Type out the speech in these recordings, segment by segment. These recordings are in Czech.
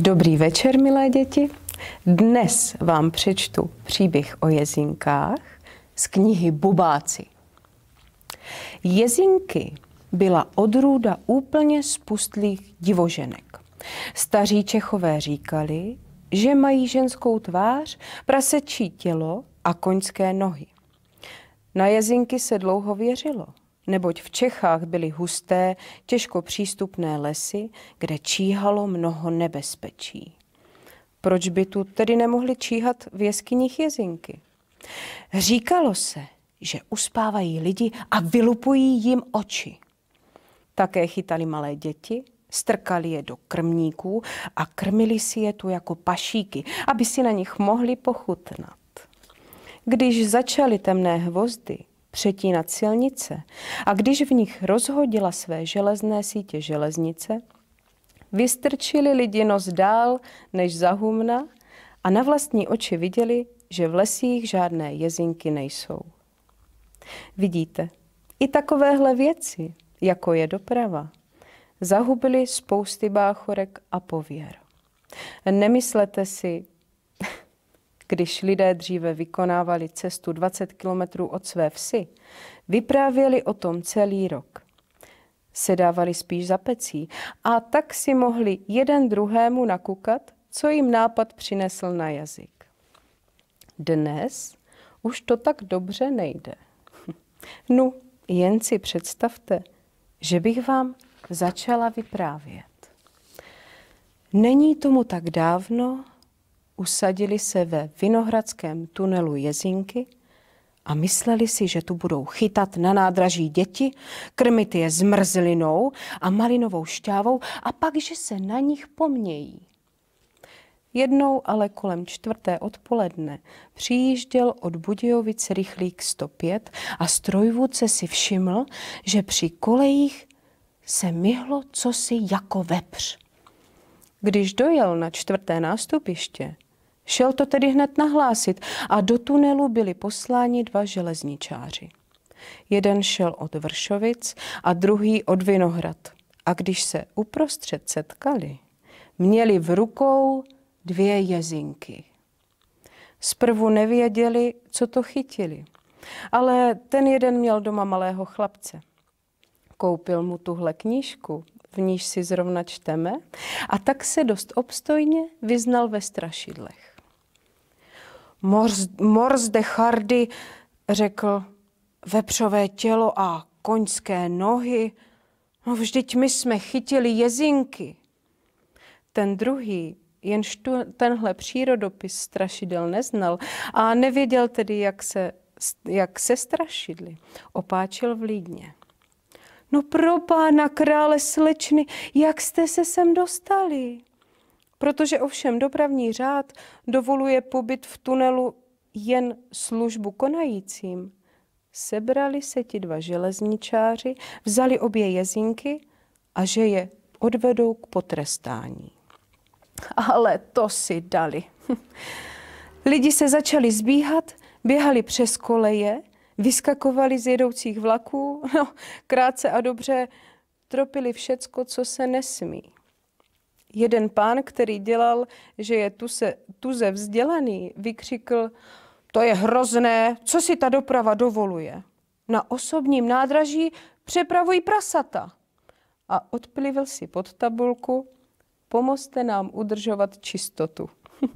Dobrý večer, milé děti. Dnes vám přečtu příběh o jezinkách z knihy Bubáci. Jezinky byla odrůda úplně spustlých divoženek. Staří Čechové říkali, že mají ženskou tvář, prasečí tělo a koňské nohy. Na jezinky se dlouho věřilo – neboť v Čechách byly husté, těžko přístupné lesy, kde číhalo mnoho nebezpečí. Proč by tu tedy nemohli číhat v jeskyních jezinky? Říkalo se, že uspávají lidi a vylupují jim oči. Také chytali malé děti, strkali je do krmníků a krmili si je tu jako pašíky, aby si na nich mohli pochutnat. Když začaly temné hvozdy přetínat silnice a když v nich rozhodila své železné sítě železnice, vystrčili lidi nos dál než za humna a na vlastní oči viděli, že v lesích žádné jezinky nejsou. Vidíte, i takovéhle věci, jako je doprava, zahubily spousty báchorek a pověr. Nemyslete si, když lidé dříve vykonávali cestu 20 kilometrů od své vsi, vyprávěli o tom celý rok. Sedávali spíš za pecí a tak si mohli jeden druhému nakukat, co jim nápad přinesl na jazyk. Dnes už to tak dobře nejde. No, jen si představte, že bych vám začala vyprávět. Není tomu tak dávno, usadili se ve Vinohradském tunelu Jezinky a mysleli si, že tu budou chytat na nádraží děti, krmit je zmrzlinou a malinovou šťávou a pak, že se na nich pomějí. Jednou ale kolem čtvrté odpoledne přijížděl od Budějovic rychlík 105 a strojvůdce si všiml, že při kolejích se myhlo cosi jako vepř. Když dojel na čtvrté nástupiště, Šel to tedy hned nahlásit a do tunelu byli posláni dva železničáři. Jeden šel od Vršovic a druhý od Vinohrad. A když se uprostřed setkali, měli v rukou dvě jezinky. Zprvu nevěděli, co to chytili, ale ten jeden měl doma malého chlapce. Koupil mu tuhle knížku, v níž si zrovna čteme, a tak se dost obstojně vyznal ve strašidlech. Mors, Mors de Hardy řekl, vepřové tělo a koňské nohy, no vždyť my jsme chytili jezinky. Ten druhý jenž tu, tenhle přírodopis strašidel neznal a nevěděl tedy, jak se, jak se strašidli, Opáčil v Lídně. No pro pána krále slečny, jak jste se sem dostali? Protože ovšem dopravní řád dovoluje pobyt v tunelu jen službu konajícím. Sebrali se ti dva železničáři, vzali obě jezinky a že je odvedou k potrestání. Ale to si dali. Lidi se začali zbíhat, běhali přes koleje, vyskakovali z jedoucích vlaků, no, krátce a dobře tropili všecko, co se nesmí jeden pán, který dělal, že je tuze, tuze vzdělaný, vykřikl, to je hrozné, co si ta doprava dovoluje. Na osobním nádraží přepravují prasata. A odplivil si pod tabulku, pomozte nám udržovat čistotu.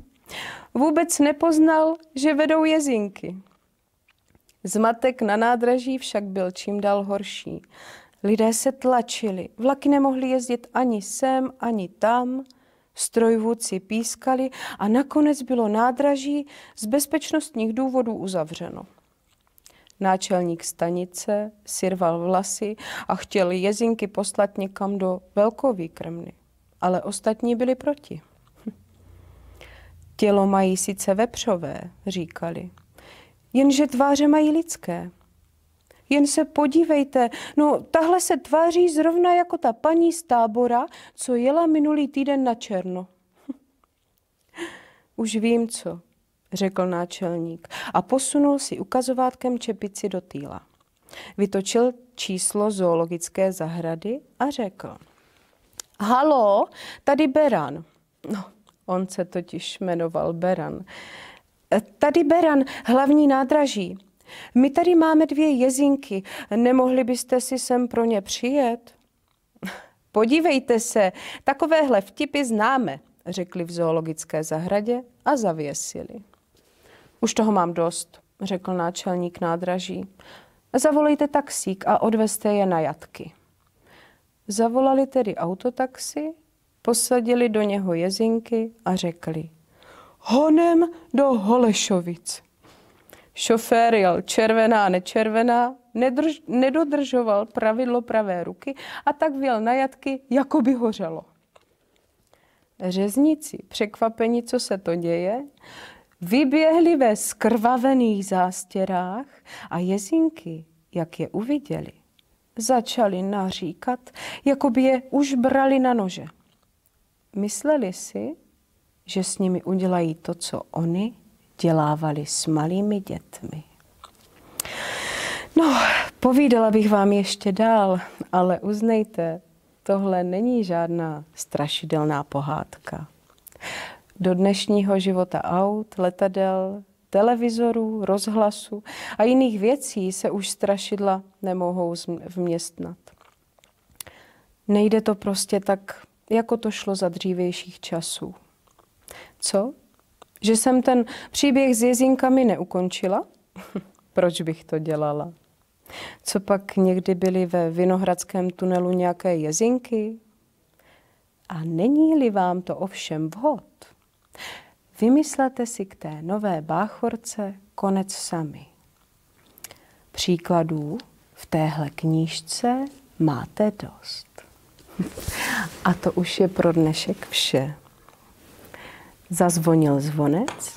Vůbec nepoznal, že vedou jezinky. Zmatek na nádraží však byl čím dál horší. Lidé se tlačili, vlaky nemohly jezdit ani sem, ani tam, strojvůdci pískali a nakonec bylo nádraží z bezpečnostních důvodů uzavřeno. Náčelník stanice sirval vlasy a chtěl jezinky poslat někam do velkový krmny, ale ostatní byli proti. Tělo mají sice vepřové, říkali, jenže tváře mají lidské. Jen se podívejte, no tahle se tváří zrovna jako ta paní z tábora, co jela minulý týden na černo. Už vím co, řekl náčelník a posunul si ukazovátkem čepici do týla. Vytočil číslo zoologické zahrady a řekl. Halo, tady Beran. No, on se totiž jmenoval Beran. E, tady Beran, hlavní nádraží. My tady máme dvě jezinky, nemohli byste si sem pro ně přijet? Podívejte se, takovéhle vtipy známe, řekli v zoologické zahradě a zavěsili. Už toho mám dost, řekl náčelník nádraží. Zavolejte taxík a odvezte je na jatky. Zavolali tedy autotaxi, posadili do něho jezinky a řekli honem do Holešovic. Šofér jel červená, nečervená, nedrž, nedodržoval pravidlo pravé ruky a tak vjel na jatky, jako by hořelo. Řezníci, překvapení, co se to děje, vyběhli ve skrvavených zástěrách a jezinky, jak je uviděli, začali naříkat, jako by je už brali na nože. Mysleli si, že s nimi udělají to, co oni, dělávali s malými dětmi. No, povídala bych vám ještě dál, ale uznejte, tohle není žádná strašidelná pohádka. Do dnešního života aut, letadel, televizorů, rozhlasu a jiných věcí se už strašidla nemohou vměstnat. Nejde to prostě tak, jako to šlo za dřívějších časů. Co že jsem ten příběh s jezinkami neukončila. Proč bych to dělala? Co pak někdy byly ve Vinohradském tunelu nějaké jezinky? A není-li vám to ovšem vhod, vymyslete si k té nové báchorce konec sami. Příkladů v téhle knížce máte dost. A to už je pro dnešek vše zazvonil zvonec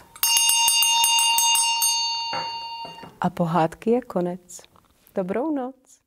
a pohádky je konec. Dobrou noc.